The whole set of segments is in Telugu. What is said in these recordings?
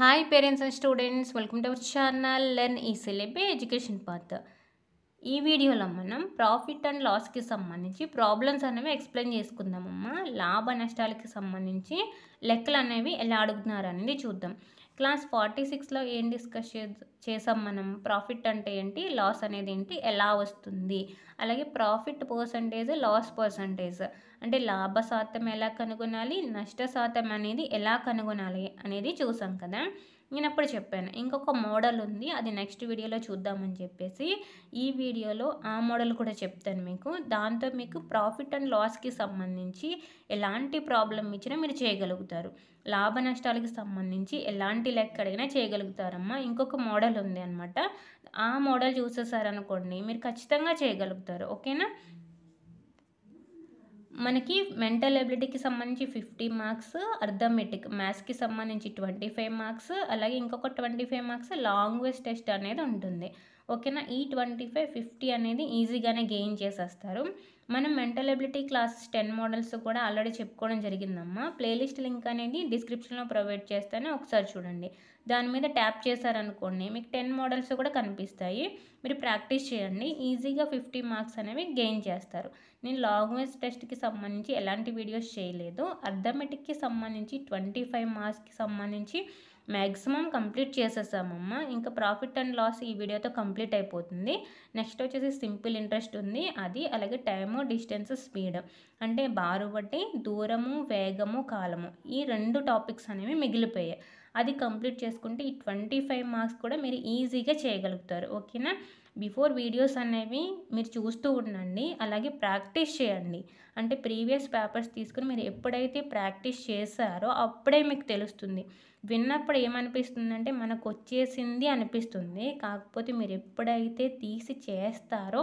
hi parents and students welcome to our channel learn ఈ సెలబే ఎడ్యుకేషన్ పాత్ ఈ వీడియోలో మనం ప్రాఫిట్ అండ్ లాస్కి సంబంధించి ప్రాబ్లమ్స్ అనేవి ఎక్స్ప్లెయిన్ చేసుకుందామమ్మా లాభ నష్టాలకి సంబంధించి లెక్కలు అనేవి ఎలా అడుగుతున్నారు అనేది చూద్దాం క్లాస్ ఫార్టీ సిక్స్లో ఏం డిస్కస్ చేసాం మనం ప్రాఫిట్ అంటే ఏంటి లాస్ అనేది ఏంటి ఎలా వస్తుంది అలాగే ప్రాఫిట్ పర్సంటేజ్ లాస్ పర్సంటేజ్ అంటే లాభ శాతం ఎలా కనుగొనాలి నష్ట శాతం అనేది ఎలా కనుగొనాలి అనేది చూసాం కదా నేను అప్పుడు చెప్పాను ఇంకొక మోడల్ ఉంది అది నెక్స్ట్ వీడియోలో చూద్దామని చెప్పేసి ఈ వీడియోలో ఆ మోడల్ కూడా చెప్తాను మీకు దాంతో మీకు ప్రాఫిట్ అండ్ లాస్కి సంబంధించి ఎలాంటి ప్రాబ్లం ఇచ్చినా మీరు చేయగలుగుతారు లాభ నష్టాలకు సంబంధించి ఎలాంటి లెక్క అడిగినా చేయగలుగుతారమ్మా ఇంకొక మోడల్ ఉంది అనమాట ఆ మోడల్ చూసేసారనుకోండి మీరు ఖచ్చితంగా చేయగలుగుతారు ఓకేనా మనకి మెంటల్ ఎబిలిటీకి సంబంధించి ఫిఫ్టీ మార్క్స్ అర్థమెటిక్ మ్యాథ్స్కి సంబంధించి ట్వంటీ ఫైవ్ మార్క్స్ అలాగే ఇంకొక twenty five marks language test అనేది ఉంటుంది ఓకేనా ఈ ట్వంటీ ఫైవ్ ఫిఫ్టీ అనేది ఈజీగానే గెయిన్ చేసేస్తారు మనం mental ability classes ten models కూడా ఆల్రెడీ చెప్పుకోవడం జరిగిందమ్మా ప్లేలిస్ట్ లింక్ అనేది డిస్క్రిప్షన్లో ప్రొవైడ్ చేస్తేనే ఒకసారి చూడండి దాని మీద ట్యాప్ చేశారనుకోండి మీకు టెన్ మోడల్స్ కూడా కనిపిస్తాయి మీరు ప్రాక్టీస్ చేయండి ఈజీగా ఫిఫ్టీ మార్క్స్ అనేవి గెయిన్ చేస్తారు నేను లాంగ్వేజ్ టెస్ట్కి సంబంధించి ఎలాంటి వీడియోస్ చేయలేదు అర్థమెటిక్కి సంబంధించి ట్వంటీ ఫైవ్ మార్క్స్కి సంబంధించి మ్యాక్సిమం కంప్లీట్ చేసేసామమ్మ ఇంకా ప్రాఫిట్ అండ్ లాస్ ఈ వీడియోతో కంప్లీట్ అయిపోతుంది నెక్స్ట్ వచ్చేసి సింపుల్ ఇంట్రెస్ట్ ఉంది అది అలాగే టైము డిస్టెన్స్ స్పీడ్ అంటే బారు బట్టి దూరము వేగము కాలము ఈ రెండు టాపిక్స్ అనేవి మిగిలిపోయాయి అది కంప్లీట్ చేసుకుంటే ఈ ట్వంటీ ఫైవ్ మార్క్స్ కూడా మీరు ఈజీగా చేయగలుగుతారు ఓకేనా బిఫోర్ వీడియోస్ అనేవి మీరు చూస్తూ ఉండండి అలాగే ప్రాక్టీస్ చేయండి అంటే ప్రీవియస్ పేపర్స్ తీసుకుని మీరు ఎప్పుడైతే ప్రాక్టీస్ చేశారో అప్పుడే మీకు తెలుస్తుంది విన్నప్పుడు ఏమనిపిస్తుందంటే మనకు వచ్చేసింది అనిపిస్తుంది కాకపోతే మీరు ఎప్పుడైతే తీసి చేస్తారో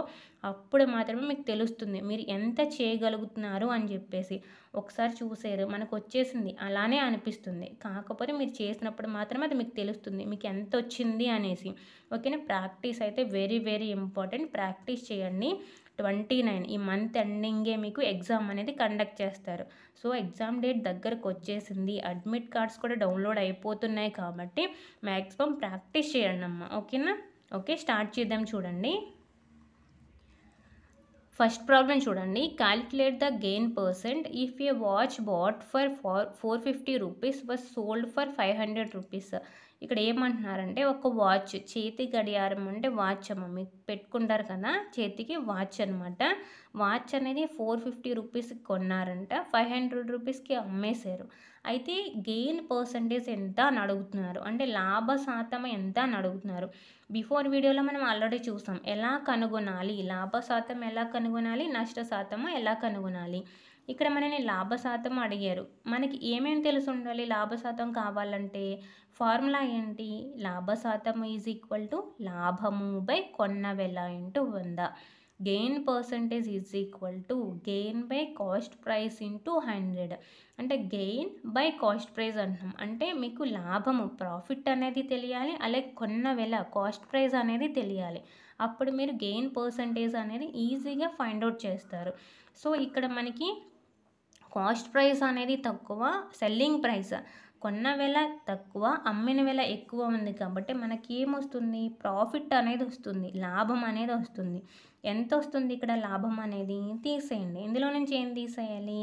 అప్పుడు మాత్రమే మీకు తెలుస్తుంది మీరు ఎంత చేయగలుగుతున్నారు అని చెప్పేసి ఒకసారి చూసారు మనకు వచ్చేసింది అలానే అనిపిస్తుంది కాకపోతే మీరు చేసినప్పుడు మాత్రమే అది మీకు తెలుస్తుంది మీకు ఎంత వచ్చింది అనేసి ఓకేనా ప్రాక్టీస్ అయితే వెరీ వెరీ ఇంపార్టెంట్ ప్రాక్టీస్ చేయండి ట్వంటీ నైన్ ఈ మంత్ ఎండింగే మీకు ఎగ్జామ్ అనేది కండక్ట్ చేస్తారు సో ఎగ్జామ్ డేట్ దగ్గరకు వచ్చేసింది అడ్మిట్ కార్డ్స్ కూడా డౌన్లోడ్ అయిపోతున్నాయి కాబట్టి మ్యాక్సిమం ప్రాక్టీస్ చేయండి అమ్మ ఓకేనా ఓకే స్టార్ట్ చేద్దాం చూడండి ఫస్ట్ ప్రాబ్లం చూడండి calculate the gain percent if you watch bought for four four fifty rupees was sold for five hundred rupees ఇక్కడ ఏమంటున్నారంటే ఒక వాచ్ చేతి గడియారం అంటే వాచ్ అమ్మ మీకు పెట్టుకుంటారు కదా చేతికి వాచ్ అనమాట వాచ్ అనేది ఫోర్ ఫిఫ్టీ రూపీస్కి కొన్నారంట ఫైవ్ హండ్రెడ్ రూపీస్కి అమ్మేశారు అయితే గెయిన్ పర్సంటేజ్ ఎంత అని అడుగుతున్నారు అంటే లాభ శాతం ఎంత అని అడుగుతున్నారు బిఫోర్ వీడియోలో మనం ఆల్రెడీ చూసాం ఎలా కనుగొనాలి లాభ శాతం ఎలా కనుగొనాలి నష్ట శాతం ఎలా కనుగొనాలి ఇక్కడ మనని లాభశాతం అడిగారు మనకి ఏమేమి తెలిసి ఉండాలి లాభశాతం కావాలంటే ఫార్ములా ఏంటి లాభశాతం ఈజ్ ఈక్వల్ టు లాభము బై కొన్న వెల ఇంటూ వంద gain percentage is equal to gain by cost price into hundred అంటే గెయిన్ బై కాస్ట్ ప్రైస్ అంటున్నాం అంటే మీకు లాభము ప్రాఫిట్ అనేది తెలియాలి అలాగే కొన్న వెల కాస్ట్ ప్రైస్ అనేది తెలియాలి అప్పుడు మీరు గెయిన్ పర్సంటేజ్ అనేది ఈజీగా ఫైండ్ అవుట్ చేస్తారు సో ఇక్కడ మనకి కాస్ట్ ప్రైస్ అనేది తక్కువ సెల్లింగ్ ప్రైస్ కొన్న వేళ తక్కువ అమ్మిన వేళ ఎక్కువ ఉంది కాబట్టి మనకి ఏమొస్తుంది ప్రాఫిట్ అనేది వస్తుంది లాభం అనేది వస్తుంది ఎంత వస్తుంది ఇక్కడ లాభం అనేది తీసేయండి ఇందులో నుంచి ఏం తీసేయాలి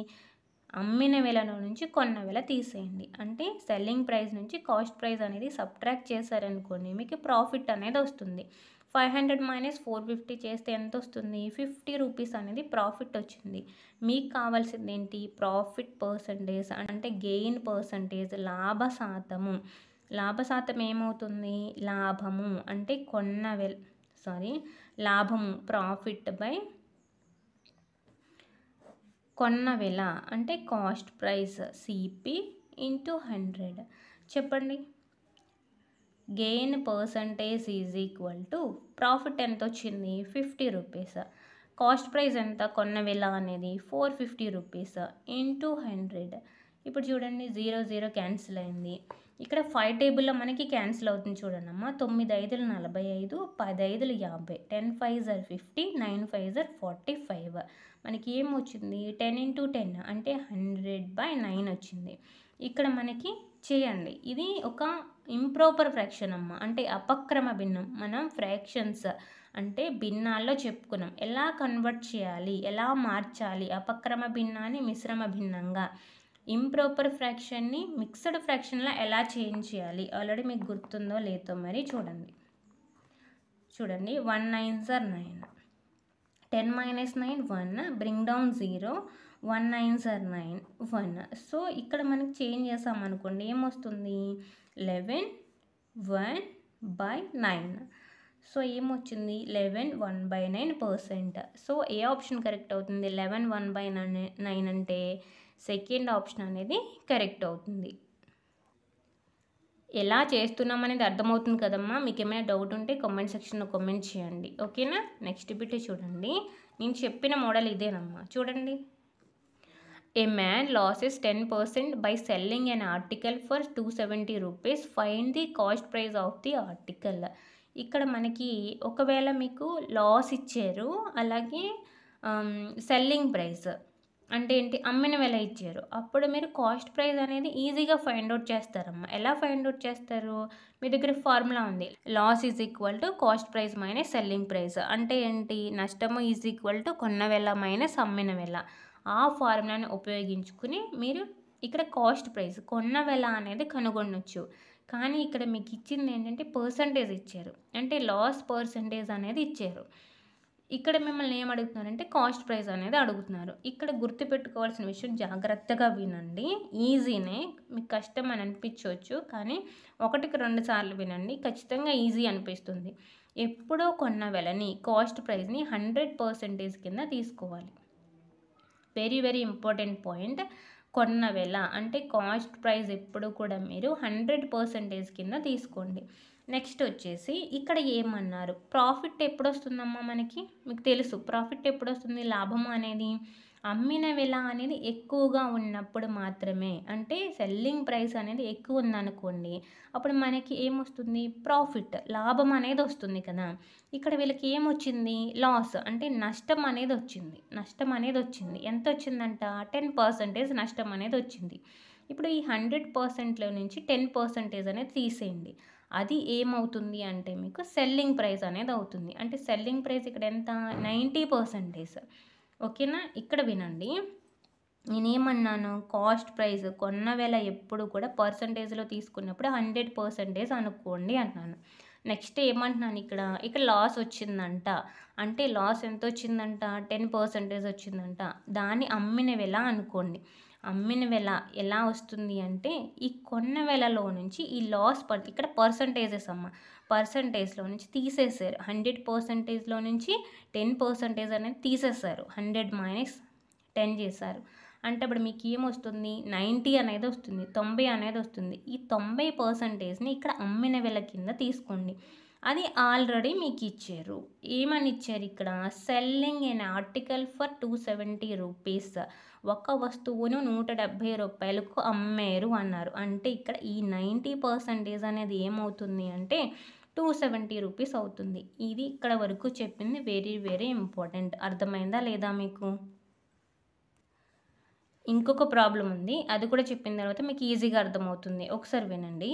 అమ్మిన వేళలో నుంచి కొన్న వేళ తీసేయండి అంటే సెల్లింగ్ ప్రైస్ నుంచి కాస్ట్ ప్రైస్ అనేది సబ్ట్రాక్ట్ చేశారనుకోండి మీకు ప్రాఫిట్ అనేది వస్తుంది five hundred minus four fifty చేస్తే ఎంత వస్తుంది ఫిఫ్టీ రూపీస్ అనేది ప్రాఫిట్ వచ్చింది మీకు కావాల్సింది ఏంటి ప్రాఫిట్ పర్సంటేజ్ అంటే గెయిన్ పర్సంటేజ్ లాభ శాతము లాభ శాతం ఏమవుతుంది లాభము అంటే కొన్న వెల్ సారీ లాభము ప్రాఫిట్ బై కొన్న వెల అంటే cost price CP into hundred చెప్పండి gain percentage is equal to profit ఎంత వచ్చింది ఫిఫ్టీ రూపీస్ కాస్ట్ ప్రైస్ ఎంత కొన్న విల అనేది four fifty rupees into hundred ఇప్పుడు చూడండి జీరో జీరో క్యాన్సిల్ అయింది ఇక్కడ ఫైవ్ టేబుల్లో మనకి క్యాన్సిల్ అవుతుంది చూడండి అమ్మ తొమ్మిది ఐదులు నలభై ఐదు పది ఐదులు యాభై టెన్ ఫైవ్ జర్ ఫిఫ్టీ నైన్ ఫైవ్ జర్ ఫార్టీ ఫైవ్ మనకి ఏమొచ్చింది టెన్ ఇంటూ టెన్ అంటే హండ్రెడ్ బై నైన్ వచ్చింది ఇక్కడ మనకి చేయండి ఇది ఒక ఇంప్రోపర్ ఫ్రాక్షన్ అమ్మ అంటే అపక్రమ భిన్నం మనం ఫ్రాక్షన్స్ అంటే భిన్నాల్లో చెప్పుకున్నాం ఎలా కన్వర్ట్ చేయాలి ఎలా మార్చాలి అపక్రమ భిన్నాన్ని మిశ్రమ భిన్నంగా ఇంప్రోపర్ ఫ్రాక్షన్ని మిక్స్డ్ ఫ్రాక్షన్లో ఎలా చేంజ్ చేయాలి ఆల్రెడీ మీకు గుర్తుందో లేదో మరి చూడండి చూడండి వన్ నైన్ సార్ nine ten minus nine one bring down zero one nine సార్ నైన్ వన్ సో ఇక్కడ మనకి చేంజ్ చేసామనుకోండి ఏమొస్తుంది eleven one by nine so ఏమొచ్చింది eleven one by nine percent so ఏ ఆప్షన్ కరెక్ట్ అవుతుంది లెవెన్ వన్ బై నైన్ అంటే సెకండ్ ఆప్షన్ అనేది కరెక్ట్ అవుతుంది ఎలా చేస్తున్నాం అనేది అర్థమవుతుంది కదమ్మా మీకు ఏమైనా డౌట్ ఉంటే కామెంట్ సెక్షన్లో కామెంట్ చేయండి ఓకేనా నెక్స్ట్ బిట్ చూడండి నేను చెప్పిన మోడల్ ఇదేనమ్మా చూడండి a man loses ten percent by selling an article for two seventy rupees find the cost price of the article ఇక్కడ మనకి ఒకవేళ మీకు లాస్ ఇచ్చారు అలాగే సెల్లింగ్ um, ప్రైస్ అంటే ఏంటి అమ్మిన వెల ఇచ్చారు అప్పుడు మీరు కాస్ట్ ప్రైస్ అనేది ఈజీగా ఫైండ్ అవుట్ చేస్తారమ్మా ఎలా ఫైండ్ అవుట్ చేస్తారు మీ దగ్గర ఫార్ములా ఉంది loss is equal to cost price minus selling price అంటే ఏంటి నష్టము ఈజ్ ఈక్వల్ టు కొన్న వెల మైనస్ అమ్మిన వెల ఆ ఫార్ములాని ఉపయోగించుకుని మీరు ఇక్కడ కాస్ట్ ప్రైస్ కొన్న వెల అనేది కనుగొనొచ్చు కానీ ఇక్కడ మీకు ఇచ్చింది ఏంటంటే పర్సంటేజ్ ఇచ్చారు అంటే లాస్ పర్సంటేజ్ అనేది ఇచ్చారు ఇక్కడ మిమ్మల్ని ఏం అడుగుతున్నారంటే కాస్ట్ ప్రైస్ అనేది అడుగుతున్నారు ఇక్కడ గుర్తుపెట్టుకోవాల్సిన విషయం జాగ్రత్తగా వినండి ఈజీనే మీకు కష్టం అని అనిపించవచ్చు కానీ ఒకటికి రెండు సార్లు వినండి ఖచ్చితంగా ఈజీ అనిపిస్తుంది ఎప్పుడో కొన్న వెలని కాస్ట్ ప్రైస్ని హండ్రెడ్ పర్సెంటేజ్ కింద తీసుకోవాలి వెరీ వెరీ ఇంపార్టెంట్ పాయింట్ కొన్న వెల అంటే కాస్ట్ ప్రైస్ ఎప్పుడు కూడా మీరు హండ్రెడ్ పర్సెంటేజ్ కింద తీసుకోండి నెక్స్ట్ వచ్చేసి ఇక్కడ ఏమన్నారు ప్రాఫిట్ ఎప్పుడు వస్తుందమ్మా మనకి మీకు తెలుసు ప్రాఫిట్ ఎప్పుడు వస్తుంది లాభం అనేది అమ్మిన వెల అనేది ఎక్కువగా ఉన్నప్పుడు మాత్రమే అంటే సెల్లింగ్ ప్రైస్ అనేది ఎక్కువ ఉందనుకోండి అప్పుడు మనకి ఏమొస్తుంది ప్రాఫిట్ లాభం అనేది వస్తుంది కదా ఇక్కడ వీళ్ళకి ఏమొచ్చింది లాస్ అంటే నష్టం అనేది వచ్చింది నష్టం అనేది వచ్చింది ఎంత వచ్చిందంట టెన్ పర్సంటేజ్ నష్టం అనేది వచ్చింది ఇప్పుడు ఈ హండ్రెడ్ పర్సెంట్లో నుంచి టెన్ పర్సంటేజ్ అనేది తీసేయండి అది ఏమవుతుంది అంటే మీకు సెల్లింగ్ ప్రైస్ అనేది అవుతుంది అంటే సెల్లింగ్ ప్రైస్ ఇక్కడ ఎంత నైంటీ పర్సెంటేజ్ ఓకేనా ఇక్కడ వినండి నేనేమన్నాను కాస్ట్ ప్రైస్ కొన్న వేళ ఎప్పుడు కూడా పర్సంటేజ్లో తీసుకున్నప్పుడు హండ్రెడ్ పర్సంటేజ్ అనుకోండి అన్నాను నెక్స్ట్ ఏమంటున్నాను ఇక్కడ ఇక్కడ లాస్ వచ్చిందంట అంటే లాస్ ఎంత వచ్చిందంట టెన్ పర్సెంటేజ్ వచ్చిందంట దాన్ని అమ్మిన వెల అనుకోండి అమ్మిన వెల ఎలా వస్తుంది అంటే ఈ కొన్న వెలలో నుంచి ఈ లాస్ పర్ ఇక్కడ పర్సంటేజెస్ అమ్మ పర్సంటేజ్లో నుంచి తీసేశారు హండ్రెడ్ పర్సంటేజ్లో నుంచి టెన్ పర్సంటేజ్ అనేది తీసేస్తారు హండ్రెడ్ మైనస్ టెన్ చేశారు అంటే అప్పుడు మీకు ఏమొస్తుంది నైంటీ అనేది వస్తుంది తొంభై అనేది వస్తుంది ఈ తొంభై పర్సంటేజ్ని ఇక్కడ అమ్మిన వెల కింద తీసుకోండి అది ఆల్రెడీ మీకు ఇచ్చారు ఏమని ఇచ్చారు ఇక్కడ selling an article for two seventy rupees ఒక వస్తువును నూట డెబ్భై రూపాయలకు అమ్మారు అన్నారు అంటే ఇక్కడ ఈ నైంటీ పర్సంటేజ్ అనేది ఏమవుతుంది అంటే టూ సెవెంటీ రూపీస్ అవుతుంది ఇది ఇక్కడ వరకు చెప్పింది వెరీ వెరీ ఇంపార్టెంట్ అర్థమైందా లేదా మీకు ఇంకొక ప్రాబ్లం ఉంది అది కూడా చెప్పిన తర్వాత మీకు ఈజీగా అర్థమవుతుంది ఒకసారి వినండి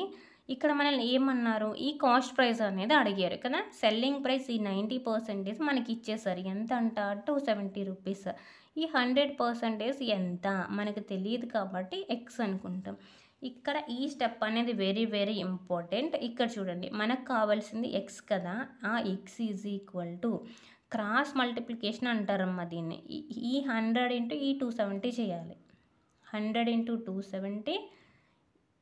ఇక్కడ మనల్ని ఏమన్నారు ఈ కాస్ట్ ప్రైస్ అనేది అడిగారు కదా సెల్లింగ్ ప్రైస్ ఈ నైంటీ పర్సెంటేజ్ మనకి ఇచ్చేసారు ఎంత అంట టూ సెవెంటీ రూపీస్ ఈ హండ్రెడ్ పర్సెంటేజ్ ఎంత మనకు తెలియదు కాబట్టి ఎక్స్ అనుకుంటాం ఇక్కడ ఈ స్టెప్ అనేది వెరీ వెరీ ఇంపార్టెంట్ ఇక్కడ చూడండి మనకు కావాల్సింది ఎక్స్ కదా ఆ x is equal to cross multiplication అంటారమ్మా దీన్ని ఈ హండ్రెడ్ ఇంటూ ఈ టూ సెవెంటీ చేయాలి హండ్రెడ్ ఇంటూ టూ సెవెంటీ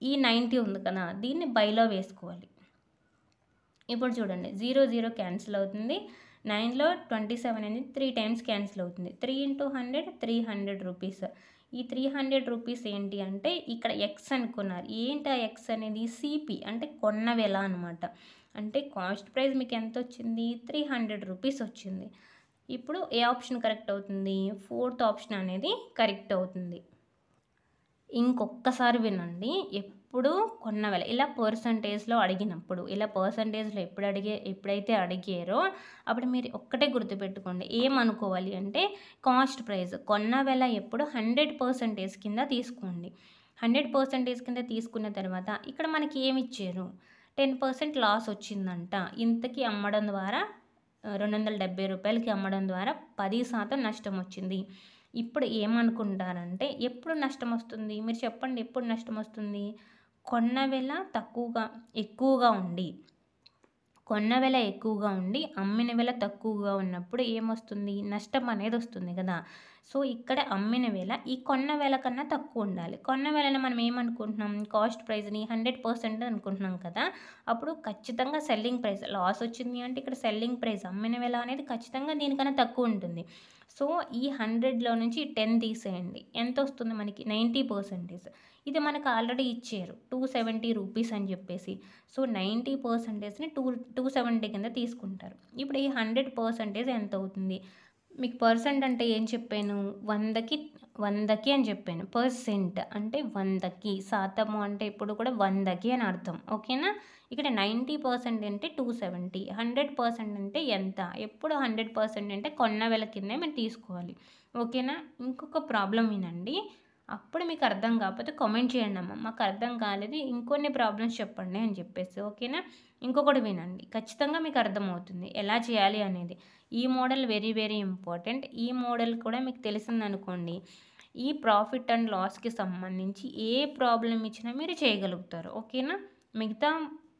ఈ నైంటీ ఉంది కదా దీన్ని బైలో వేసుకోవాలి ఇప్పుడు చూడండి జీరో జీరో క్యాన్సిల్ అవుతుంది నైన్లో ట్వంటీ సెవెన్ అనేది త్రీ టైమ్స్ క్యాన్సిల్ అవుతుంది three into hundred three hundred rupees ఈ త్రీ హండ్రెడ్ రూపీస్ ఏంటి అంటే ఇక్కడ ఎక్స్ అనుకున్నారు ఏంటి ఆ ఎక్స్ అనేది సిపి అంటే కొన్న వెల అనమాట అంటే కాస్ట్ ప్రైస్ మీకు ఎంత వచ్చింది త్రీ హండ్రెడ్ రూపీస్ వచ్చింది ఇప్పుడు ఏ ఆప్షన్ కరెక్ట్ అవుతుంది ఫోర్త్ ఆప్షన్ అనేది కరెక్ట్ అవుతుంది ఇంకొక్కసారి వినండి ఎప్పుడు కొన్న వేళ ఇలా పర్సంటేజ్లో అడిగినప్పుడు ఇలా పర్సంటేజ్లో ఎప్పుడు అడిగే ఎప్పుడైతే అడిగారో అప్పుడు మీరు ఒక్కటే గుర్తుపెట్టుకోండి ఏమనుకోవాలి అంటే కాస్ట్ ప్రైస్ కొన్న వేళ ఎప్పుడు హండ్రెడ్ పర్సంటేజ్ కింద తీసుకోండి హండ్రెడ్ పర్సంటేజ్ కింద తీసుకున్న తర్వాత ఇక్కడ మనకి ఏమి ఇచ్చారు టెన్ పర్సెంట్ లాస్ వచ్చిందంట ఇంతకి అమ్మడం ద్వారా రెండు వందల డెబ్బై రూపాయలకి అమ్మడం ద్వారా పది శాతం నష్టం వచ్చింది ఇప్పుడు ఏమనుకుంటారంటే ఎప్పుడు నష్టం వస్తుంది మీరు చెప్పండి ఎప్పుడు నష్టం వస్తుంది కొన్న వేళ తక్కువగా ఎక్కువగా ఉండి కొన్న వేళ ఎక్కువగా ఉండి అమ్మిన వేళ తక్కువగా ఉన్నప్పుడు ఏమొస్తుంది నష్టం అనేది వస్తుంది కదా సో ఇక్కడ అమ్మిన వేల ఈ కొన్న వేల కన్నా తక్కువ ఉండాలి కొన్న వేలని మనం ఏమనుకుంటున్నాం కాస్ట్ ప్రైస్ని హండ్రెడ్ పర్సెంట్ అనుకుంటున్నాం కదా అప్పుడు ఖచ్చితంగా సెల్లింగ్ ప్రైస్ లాస్ వచ్చింది అంటే ఇక్కడ సెల్లింగ్ ప్రైస్ అమ్మిన వేల అనేది ఖచ్చితంగా దీనికన్నా తక్కువ ఉంటుంది సో ఈ హండ్రెడ్లో నుంచి టెన్ తీసేయండి ఎంత వస్తుంది మనకి నైంటీ పర్సెంటేజ్ ఇది మనకు ఆల్రెడీ ఇచ్చారు టూ సెవెంటీ రూపీస్ అని చెప్పేసి సో నైంటీ పర్సెంటేజ్ని టూ టూ సెవెంటీ కింద తీసుకుంటారు ఇప్పుడు ఈ హండ్రెడ్ పర్సెంటేజ్ ఎంత అవుతుంది మీకు పర్సెంట్ అంటే ఏం చెప్పాను వందకి వందకి అని చెప్పాను పర్సెంట్ అంటే వందకి శాతము అంటే ఇప్పుడు కూడా వందకి అని అర్థం ఓకేనా ఇక్కడ నైంటీ పర్సెంట్ అంటే టూ సెవెంటీ హండ్రెడ్ పర్సెంట్ అంటే ఎంత ఎప్పుడు హండ్రెడ్ పర్సెంట్ అంటే కొన్న వేల కిందే మీరు తీసుకోవాలి ఓకేనా ఇంకొక ప్రాబ్లం వినండి అప్పుడు మీకు అర్థం కాకపోతే కామెంట్ చేయండి అమ్మ మాకు అర్థం కాలేదు ఇంకొన్ని ప్రాబ్లమ్స్ చెప్పండి అని చెప్పేసి ఓకేనా ఇంకొకటి వినండి ఖచ్చితంగా మీకు అర్థమవుతుంది ఎలా చేయాలి అనేది ఈ మోడల్ వెరీ వెరీ ఇంపార్టెంట్ ఈ మోడల్ కూడా మీకు తెలిసిందనుకోండి ఈ ప్రాఫిట్ అండ్ లాస్కి సంబంధించి ఏ ప్రాబ్లం ఇచ్చినా మీరు చేయగలుగుతారు ఓకేనా మిగతా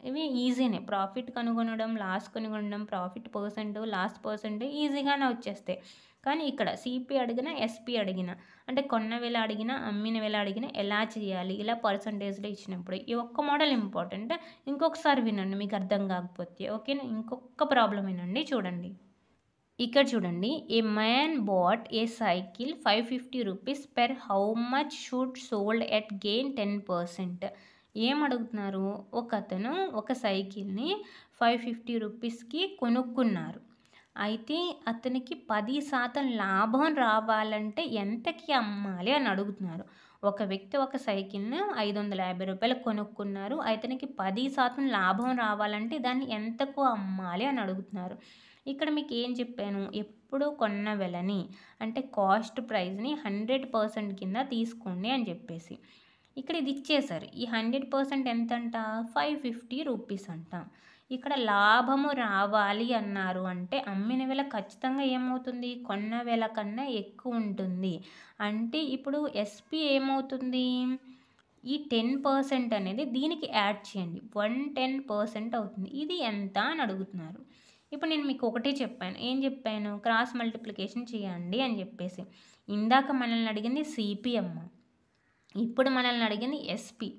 ఇవి ఈజీనే ప్రాఫిట్ కనుగొనడం లాస్ కనుగొనడం ప్రాఫిట్ పర్సెంట్ లాస్ట్ పర్సెంట్ ఈజీగానే వచ్చేస్తాయి కానీ ఇక్కడ సిపి అడిగినా ఎస్పి అడిగినా అంటే కొన్న వేళ అడిగినా అమ్మిన వేళ అడిగినా ఎలా చేయాలి ఇలా పర్సంటేజ్లో ఇచ్చినప్పుడు ఈ ఒక్క మోడల్ ఇంపార్టెంట్ ఇంకొకసారి వినండి మీకు అర్థం కాకపోతే ఓకేనా ఇంకొక ప్రాబ్లం వినండి చూడండి ఇక్కడ చూడండి a man bought a cycle five fifty rupees per how much should sold at gain ten percent ఏమడుగుతున్నారు ఒక అతను ఒక సైకిల్ని ఫైవ్ ఫిఫ్టీ రూపీస్కి కొనుక్కున్నారు అయితే అతనికి పది శాతం లాభం రావాలంటే ఎంతకి అమ్మాలి అని అడుగుతున్నారు ఒక వ్యక్తి ఒక సైకిల్ని ఐదు వందల యాభై రూపాయలు కొనుక్కున్నారు అతనికి పది శాతం లాభం రావాలంటే దాన్ని ఎంతకు అమ్మాలి అని అడుగుతున్నారు ఇక్కడ మీకు ఏం చెప్పాను ఎప్పుడు కొన్న వెలని అంటే కాస్ట్ ప్రైస్ని హండ్రెడ్ పర్సెంట్ కింద తీసుకోండి అని చెప్పేసి ఇక్కడ ఇది ఇచ్చేసారు ఈ హండ్రెడ్ పర్సెంట్ ఎంత అంట ఫైవ్ ఫిఫ్టీ రూపీస్ అంట ఇక్కడ లాభము రావాలి అన్నారు అంటే అమ్మిన వేళ ఖచ్చితంగా ఏమవుతుంది కొన్న వేళ కన్నా ఎక్కువ ఉంటుంది అంటే ఇప్పుడు ఎస్పి ఏమవుతుంది ఈ టెన్ పర్సెంట్ అనేది దీనికి యాడ్ చేయండి వన్ టెన్ పర్సెంట్ అవుతుంది ఇది ఎంత అని అడుగుతున్నారు ఇప్పుడు నేను మీకు ఒకటే చెప్పాను ఏం చెప్పాను క్రాస్ మల్టిప్లికేషన్ చేయండి అని చెప్పేసి ఇందాక మనల్ని అడిగింది సిపిఎమ్ ఇప్పుడు మనల్ని అడిగింది ఎస్పి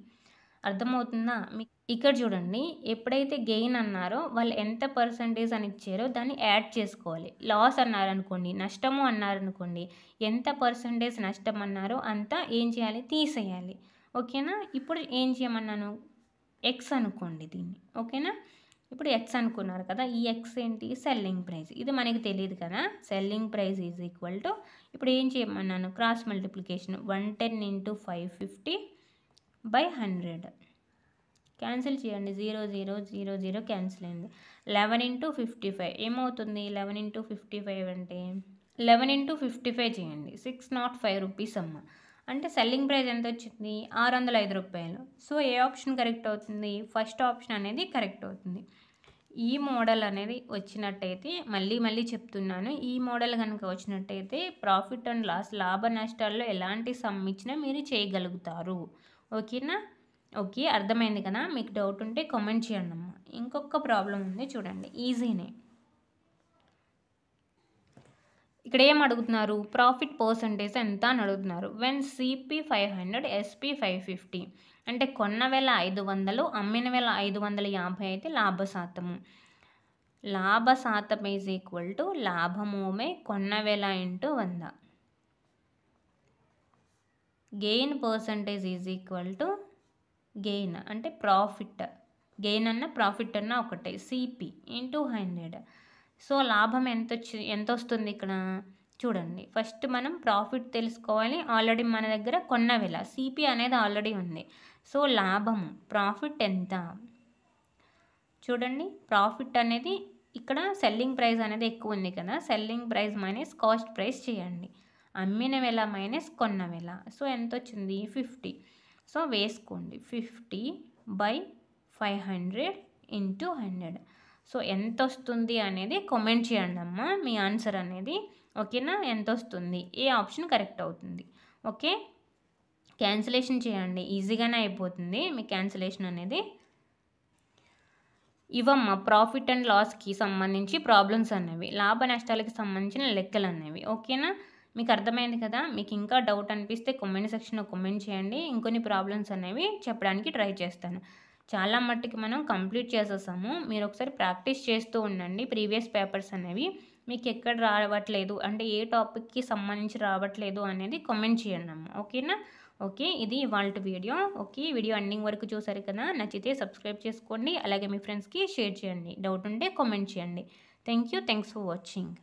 అర్థమవుతుందా మీకు ఇక్కడ చూడండి ఎప్పుడైతే గెయిన్ అన్నారో వాళ్ళు ఎంత పర్సంటేజ్ అని ఇచ్చారో దాన్ని యాడ్ చేసుకోవాలి లాస్ అన్నారనుకోండి నష్టము అన్నారనుకోండి ఎంత పర్సంటేజ్ నష్టం అన్నారో అంతా ఏం చేయాలి తీసేయాలి ఓకేనా ఇప్పుడు ఏం చేయమన్నాను ఎక్స్ అనుకోండి దీన్ని ఓకేనా ఇప్పుడు ఎక్స్ అనుకున్నారు కదా ఈ ఎక్స్ ఏంటి సెల్లింగ్ ప్రైస్ ఇది మనకి తెలియదు కదా selling price is equal to ఇప్పుడు ఏం చేయమన్నాను cross multiplication one ten into five fifty by hundred cancel చేయండి zero zero zero zero cancel అయింది లెవెన్ ఇంటూ ఫిఫ్టీ ఫైవ్ ఏమవుతుంది లెవెన్ ఇంటూ ఫిఫ్టీ ఫైవ్ అంటే లెవెన్ ఇంటూ ఫిఫ్టీ ఫైవ్ చేయండి సిక్స్ నాట్ ఫైవ్ రూపీస్ అమ్మ అంటే సెల్లింగ్ ప్రైస్ ఎంత వచ్చింది ఆరు వందల ఐదు రూపాయలు సో ఏ ఆప్షన్ కరెక్ట్ అవుతుంది ఫస్ట్ ఆప్షన్ అనేది కరెక్ట్ అవుతుంది ఈ మోడల్ అనేది వచ్చినట్టయితే మళ్ళీ మళ్ళీ చెప్తున్నాను ఈ మోడల్ కనుక వచ్చినట్టయితే ప్రాఫిట్ అండ్ లాస్ లాభ నష్టాల్లో ఎలాంటి సమ్ ఇచ్చినా మీరు చేయగలుగుతారు ఓకేనా ఓకే అర్థమైంది కదా మీకు డౌట్ ఉంటే కామెంట్ చేయండి అమ్మ ఇంకొక ప్రాబ్లం ఉంది చూడండి ఈజీనే ఇక్కడ ఏం అడుగుతున్నారు ప్రాఫిట్ పర్సంటేజ్ ఎంత అని అడుగుతున్నారు when CP five hundred SP five fifty అంటే కొన్న వేల ఐదు వందలు అమ్మిన వేల ఐదు వందల యాభై అయితే లాభ శాతము లాభ శాతం ఈజ్ ఈక్వల్ టు లాభమోమే కొన్న వేల ఇంటూ వంద gain percentage is equal to gain అంటే ప్రాఫిట్ గెయిన్ అన్న ప్రాఫిట్ అన్న ఒకటే సిపి ఇంటూ హండ్రెడ్ సో లాభం ఎంత ఎంత వస్తుంది ఇక్కడ చూడండి ఫస్ట్ మనం ప్రాఫిట్ తెలుసుకోవాలి ఆల్రెడీ మన దగ్గర కొన్న విల సిపి అనేది ఆల్రెడీ ఉంది సో లాభము ప్రాఫిట్ ఎంత చూడండి ప్రాఫిట్ అనేది ఇక్కడ సెల్లింగ్ ప్రైస్ అనేది ఎక్కువ ఉంది కదా selling price minus cost price చేయండి అమ్మిన వెల మైనస్ కొన్న వెల సో ఎంత వచ్చింది ఫిఫ్టీ సో వేసుకోండి fifty by five hundred into hundred so ఎంత వస్తుంది అనేది కామెంట్ చేయండి అమ్మ మీ ఆన్సర్ అనేది ఓకేనా ఎంత వస్తుంది ఏ ఆప్షన్ కరెక్ట్ అవుతుంది ఓకే క్యాన్సిలేషన్ చేయండి ఈజీగానే అయిపోతుంది మీ క్యాన్సిలేషన్ అనేది ఇవమ్మ ప్రాఫిట్ అండ్ లాస్కి సంబంధించి ప్రాబ్లమ్స్ అనేవి లాభ నష్టాలకి సంబంధించిన లెక్కలు అనేవి ఓకేనా మీకు అర్థమైంది కదా మీకు ఇంకా డౌట్ అనిపిస్తే కామెంట్ సెక్షన్లో కామెంట్ చేయండి ఇంకొన్ని ప్రాబ్లమ్స్ అనేవి చెప్పడానికి ట్రై చేస్తాను చాలా మట్టుకి మనం కంప్లీట్ చేసేసాము మీరు ఒకసారి ప్రాక్టీస్ చేస్తూ ఉండండి ప్రీవియస్ పేపర్స్ అనేవి మీకు ఎక్కడ రావట్లేదు అంటే ఏ టాపిక్కి సంబంధించి రావట్లేదు అనేది కామెంట్ చేయండి అమ్మ ఓకేనా ఓకే ఇది ఇవాళ వీడియో ఓకే వీడియో ఎండింగ్ వరకు చూసారు కదా నచ్చితే సబ్స్క్రైబ్ చేసుకోండి అలాగే మీ ఫ్రెండ్స్కి షేర్ చేయండి డౌట్ ఉంటే కామెంట్ చేయండి thank you thanks for watching